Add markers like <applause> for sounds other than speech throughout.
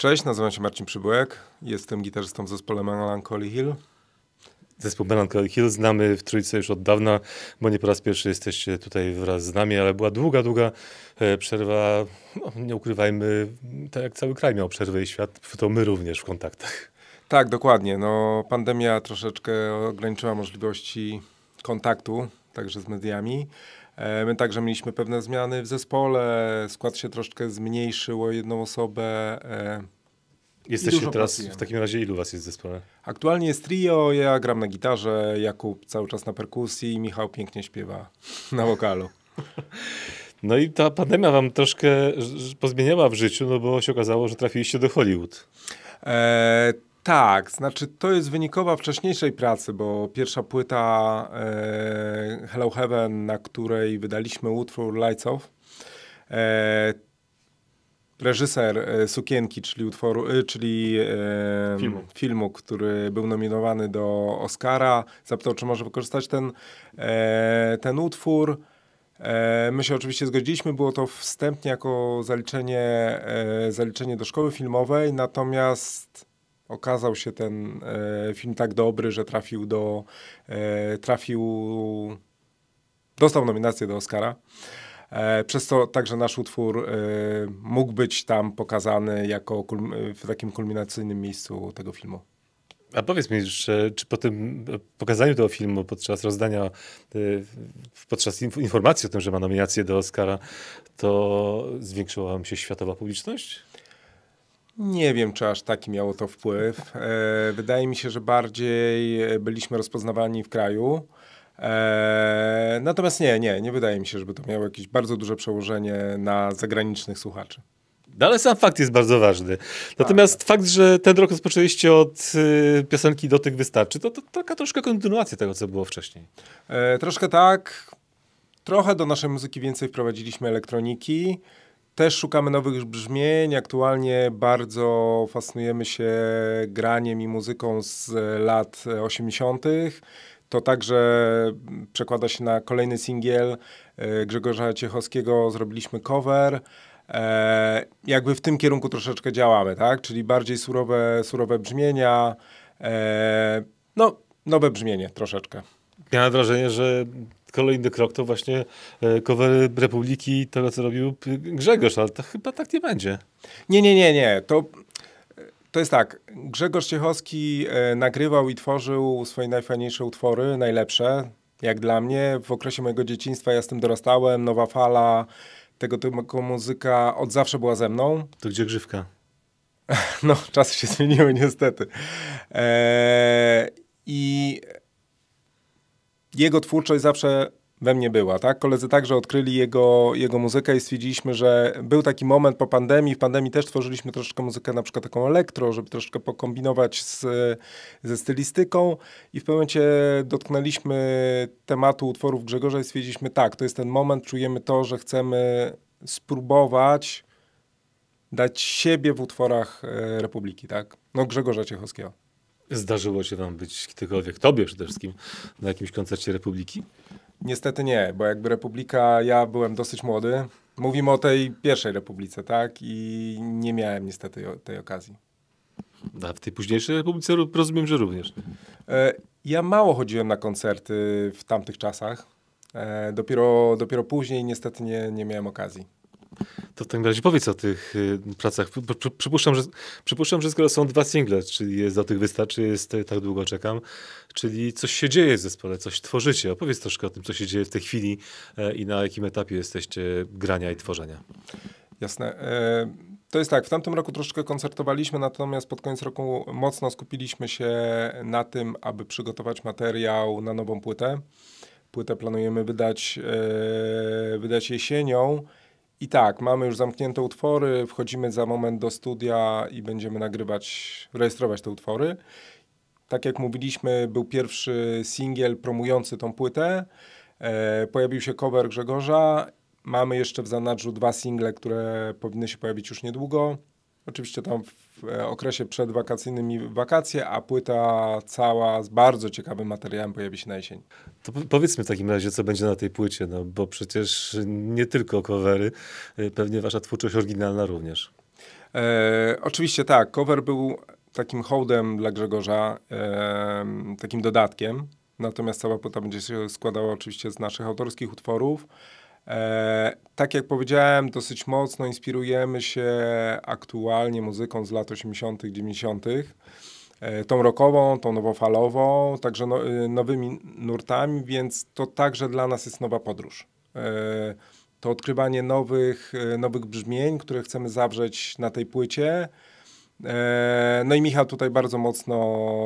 Cześć, nazywam się Marcin Przybyłek, jestem gitarzystą w zespole Melancholy Hill. Zespół Melancholy Hill znamy w Trójce już od dawna, bo nie po raz pierwszy jesteście tutaj wraz z nami, ale była długa, długa e, przerwa. No, nie ukrywajmy, tak jak cały kraj miał przerwę i świat, to my również w kontaktach. Tak, dokładnie. No, pandemia troszeczkę ograniczyła możliwości kontaktu, także z mediami, E, my także mieliśmy pewne zmiany w zespole, skład się troszkę zmniejszył o jedną osobę. E. Jesteście teraz w takim razie ilu was jest w zespole? Aktualnie jest trio, ja gram na gitarze, Jakub cały czas na perkusji i Michał pięknie śpiewa <laughs> na wokalu. <laughs> No i ta pandemia wam troszkę pozmieniała w życiu, no bo się okazało, że trafiliście do Hollywood. E, tak, znaczy to jest wynikowa wcześniejszej pracy, bo pierwsza płyta e, Hello Heaven, na której wydaliśmy utwór Lights Off, e, reżyser e, Sukienki, czyli, utworu, e, czyli e, filmu. filmu. który był nominowany do Oscara, zapytał, czy może wykorzystać ten, e, ten utwór. My się oczywiście zgodziliśmy, było to wstępnie jako zaliczenie, zaliczenie do szkoły filmowej, natomiast okazał się ten e, film tak dobry, że trafił do. E, trafił. Dostał nominację do Oscara. E, przez to także nasz utwór e, mógł być tam pokazany jako e, w takim kulminacyjnym miejscu tego filmu. A powiedz mi jeszcze, czy po tym e, pokazaniu tego filmu, podczas rozdania, podczas informacji o tym, że ma nominację do Oscara, to zwiększyła mu się światowa publiczność? Nie wiem, czy aż taki miało to wpływ. E, wydaje mi się, że bardziej e, byliśmy rozpoznawani w kraju. E, natomiast nie, nie, nie wydaje mi się, żeby to miało jakieś bardzo duże przełożenie na zagranicznych słuchaczy. No ale sam fakt jest bardzo ważny. Natomiast tak. fakt, że ten rok rozpoczęliście od y, piosenki do tych wystarczy, to, to, taka troszkę kontynuacja tego, co było wcześniej. E, troszkę tak. Trochę do naszej muzyki więcej wprowadziliśmy elektroniki też szukamy nowych brzmień. Aktualnie bardzo fascynujemy się graniem i muzyką z lat 80. To także przekłada się na kolejny singiel e, Grzegorza Ciechowskiego. Zrobiliśmy cover. E, jakby w tym kierunku troszeczkę działamy, tak? Czyli bardziej surowe, surowe brzmienia. E, no, nowe brzmienie troszeczkę. Ja mam wrażenie, że kolejny krok to właśnie e, covery Republiki, to co robił Grzegorz, ale to chyba tak nie będzie. Nie, nie, nie, nie. To, to jest tak. Grzegorz Ciechowski e, nagrywał i tworzył swoje najfajniejsze utwory, najlepsze, jak dla mnie. W okresie mojego dzieciństwa ja z tym dorastałem, nowa fala, tego typu muzyka od zawsze była ze mną. To gdzie grzywka? <laughs> No, czasy się zmieniły niestety. Eee, I jego twórczość zawsze we mnie była, tak? Koledzy także odkryli jego, jego muzykę i stwierdziliśmy, że był taki moment po pandemii, w pandemii też tworzyliśmy troszeczkę muzykę na przykład taką elektro, żeby troszeczkę pokombinować z, ze stylistyką i w pewnym momencie dotknęliśmy tematu utworów Grzegorza i stwierdziliśmy tak, to jest ten moment, czujemy to, że chcemy spróbować dać siebie w utworach e, Republiki, tak? No Grzegorza Ciechowskiego. Zdarzyło się wam być kiedykolwiek, tobie przede wszystkim, na jakimś koncercie Republiki? Niestety nie, bo jakby Republika, ja byłem dosyć młody. Mówimy o tej pierwszej Republice, tak? I nie miałem niestety tej okazji. A w tej późniejszej Republice rozumiem, że również. E, ja mało chodziłem na koncerty w tamtych czasach. E, dopiero, dopiero później niestety nie, nie miałem okazji. To w takim razie powiedz o tych y, pracach. Przypuszczam że, przypuszczam, że skoro są dwa single, czyli jest do tych wystarczy, jest y, tak długo czekam, czyli coś się dzieje w zespole, coś tworzycie. Opowiedz troszkę o tym, co się dzieje w tej chwili y, i na jakim etapie jesteście grania i tworzenia. Jasne. E, to jest tak, w tamtym roku troszkę koncertowaliśmy, natomiast pod koniec roku mocno skupiliśmy się na tym, aby przygotować materiał na nową płytę. Płytę planujemy wydać, e, wydać jesienią. I tak, mamy już zamknięte utwory, wchodzimy za moment do studia i będziemy nagrywać, rejestrować te utwory. Tak jak mówiliśmy, był pierwszy singiel promujący tą płytę. E, pojawił się cover Grzegorza. Mamy jeszcze w zanadrzu dwa single, które powinny się pojawić już niedługo. Oczywiście tam w e, okresie przedwakacyjnym i wakacje, a płyta cała z bardzo ciekawym materiałem pojawi się na jesień. To powiedzmy w takim razie, co będzie na tej płycie, no bo przecież nie tylko covery, e, pewnie wasza twórczość oryginalna również. E, oczywiście tak, cover był takim hołdem dla Grzegorza, e, takim dodatkiem, natomiast cała płyta będzie się składała oczywiście z naszych autorskich utworów, E, tak jak powiedziałem, dosyć mocno inspirujemy się aktualnie muzyką z lat 80., 90. E, tą rokową, tą nowofalową, także no, y, nowymi nurtami, więc to także dla nas jest nowa podróż. E, to odkrywanie nowych, nowych brzmień, które chcemy zawrzeć na tej płycie. No i Michał tutaj bardzo mocno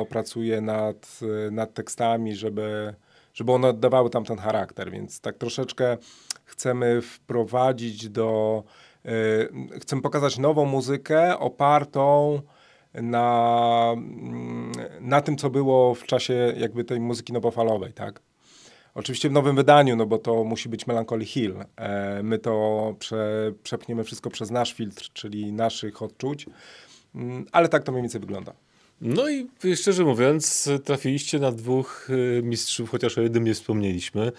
pracuje nad, y, nad tekstami, żeby, żeby one oddawały tam ten charakter, więc tak troszeczkę chcemy wprowadzić do, yy, chcemy pokazać nową muzykę opartą na, mm, na tym, co było w czasie jakby tej muzyki nowofalowej, tak? Oczywiście w nowym wydaniu, no bo to musi być Melancholy Hill. E, my to prze, przepchniemy wszystko przez nasz filtr, czyli naszych odczuć, mm, ale tak to mniej więcej wygląda. No i szczerze mówiąc, trafiliście na dwóch y, mistrzów, chociaż o jednym nie wspomnieliśmy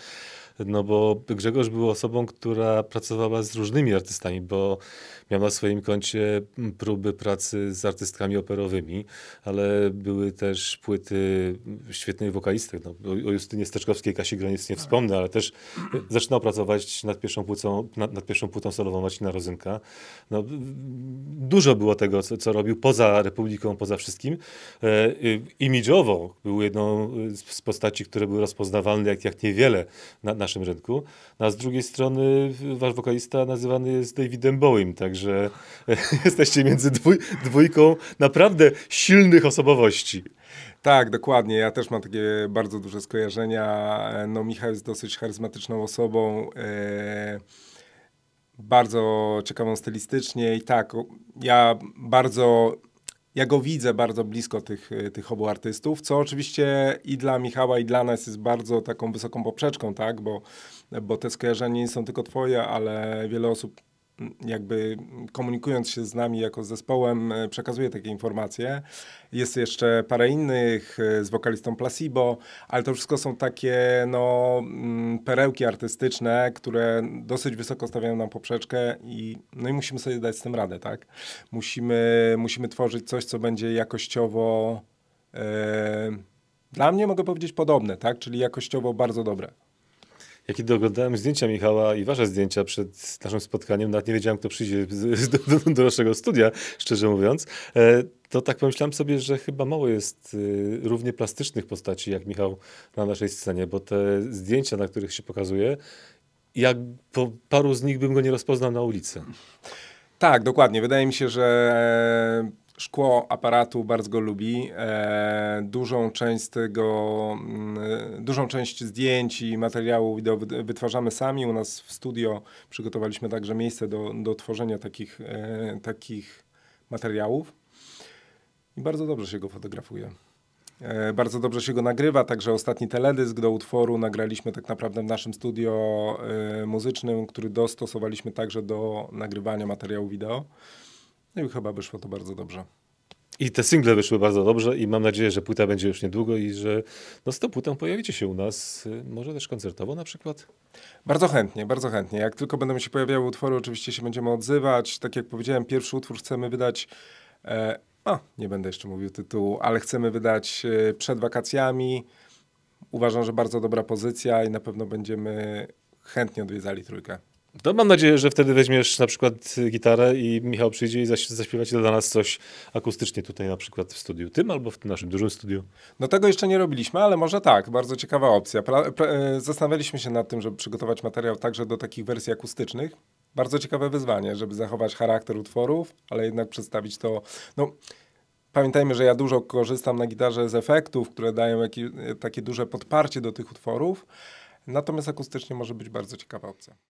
no bo Grzegorz był osobą, która pracowała z różnymi artystami, bo miał na swoim koncie próby pracy z artystkami operowymi, ale były też płyty świetnych wokalistek. No, o Justynie Steczkowskiej, Kasi Granic nie tak. wspomnę, ale też zaczynał pracować nad pierwszą płytą, nad, nad pierwszą płytą solową Marcina Rozynka. No, dużo było tego, co, co robił poza Republiką, poza wszystkim. E, imidżowo był jedną z postaci, które były rozpoznawalne jak, jak niewiele na, na naszym rynku. No, a z drugiej strony wasz wokalista nazywany jest Davidem Bowiem, także <laughs> jesteście między dwój dwójką naprawdę silnych osobowości. Tak, dokładnie. Ja też mam takie bardzo duże skojarzenia. No, Michał jest dosyć charyzmatyczną osobą. E, bardzo ciekawą stylistycznie i tak, ja bardzo ja go widzę bardzo blisko tych, y, tych obu artystów, co oczywiście i dla Michała, i dla nas jest bardzo taką wysoką poprzeczką, tak? Bo, bo te skojarzenia nie są tylko twoje, ale wiele osób jakby komunikując się z nami jako zespołem, e, przekazuje takie informacje. Jest jeszcze parę innych e, z wokalistą Placebo, ale to wszystko są takie no, mm, perełki artystyczne, które dosyć wysoko stawiają nam poprzeczkę i, no i musimy sobie dać z tym radę, tak? Musimy, musimy tworzyć coś, co będzie jakościowo... E, dla mnie mogę powiedzieć podobne, tak? Czyli jakościowo bardzo dobre. Ja kiedy oglądałem zdjęcia Michała i wasze zdjęcia przed naszym spotkaniem, nawet nie wiedziałem, kto przyjdzie do, do, do naszego studia, szczerze mówiąc, e, to tak pomyślałem sobie, że chyba mało jest e, równie plastycznych postaci jak Michał na naszej scenie, bo te zdjęcia, na których się pokazuje, jak po paru z nich bym go nie rozpoznał na ulicy. Tak, dokładnie. Wydaje mi się, że szkło aparatu bardzo go lubi. E, dużą część tego, m, mm, dużą część zdjęć i materiału wideo wytwarzamy sami. U nas w studio przygotowaliśmy także miejsce do, do tworzenia takich, e, takich materiałów. I bardzo dobrze się go fotografuje. E, bardzo dobrze się go nagrywa, także ostatni teledysk do utworu nagraliśmy tak naprawdę w naszym studio e, muzycznym, który dostosowaliśmy także do nagrywania materiału wideo. No i chyba wyszło to bardzo dobrze. I te single wyszły bardzo dobrze i mam nadzieję, że płyta będzie już niedługo i że no z tą płytą pojawicie się u nas, y, może też koncertowo na przykład? Bardzo chętnie, bardzo chętnie. Jak tylko będą się pojawiały utwory, oczywiście się będziemy odzywać. Tak jak powiedziałem, pierwszy utwór chcemy wydać, e, nie będę jeszcze mówił tytułu, ale chcemy wydać e, przed wakacjami. Uważam, że bardzo dobra pozycja i na pewno będziemy chętnie odwiedzali trójkę. To mam nadzieję, że wtedy weźmiesz na przykład gitarę i Michał przyjdzie i zaśpiewać dla nas coś akustycznie tutaj na przykład w studiu tym albo w tym naszym dużym studiu. No tego jeszcze nie robiliśmy, ale może tak, bardzo ciekawa opcja. Pra, pra, e, zastanawialiśmy się nad tym, żeby przygotować materiał także do takich wersji akustycznych. Bardzo ciekawe wyzwanie, żeby zachować charakter utworów, ale jednak przedstawić to, no pamiętajmy, że ja dużo korzystam na gitarze z efektów, które dają jakieś, takie duże podparcie do tych utworów. Natomiast akustycznie może być bardzo ciekawa opcja.